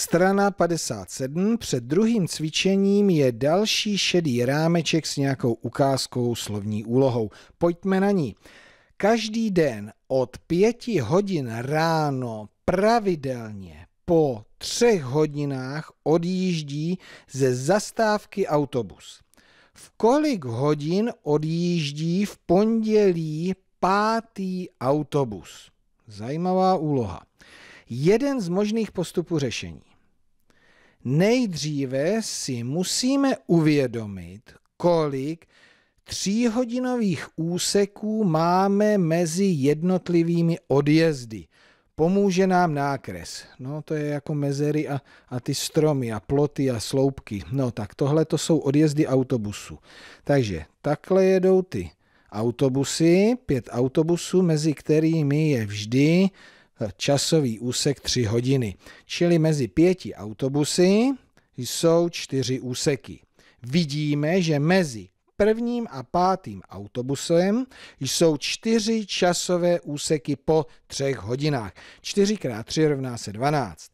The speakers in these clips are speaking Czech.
Strana 57, před druhým cvičením je další šedý rámeček s nějakou ukázkou slovní úlohou. Pojďme na ní. Každý den od pěti hodin ráno pravidelně po třech hodinách odjíždí ze zastávky autobus. V kolik hodin odjíždí v pondělí pátý autobus? Zajímavá úloha jeden z možných postupů řešení. Nejdříve si musíme uvědomit, kolik tříhodinových úseků máme mezi jednotlivými odjezdy. Pomůže nám nákres. No, to je jako mezery a, a ty stromy a ploty a sloupky. No, tak tohle to jsou odjezdy autobusu. Takže takhle jedou ty autobusy, pět autobusů, mezi kterými je vždy časový úsek 3 hodiny. Čili mezi pěti autobusy jsou čtyři úseky. Vidíme, že mezi prvním a pátým autobusem jsou čtyři časové úseky po třech hodinách. 4 x 3 rovná se 12.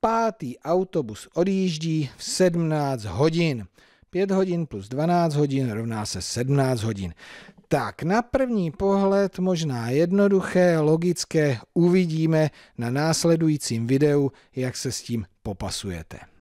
Pátý autobus odjíždí v 17 hodin. 5 hodin plus 12 hodin rovná se 17 hodin. Tak na první pohled možná jednoduché, logické, uvidíme na následujícím videu, jak se s tím popasujete.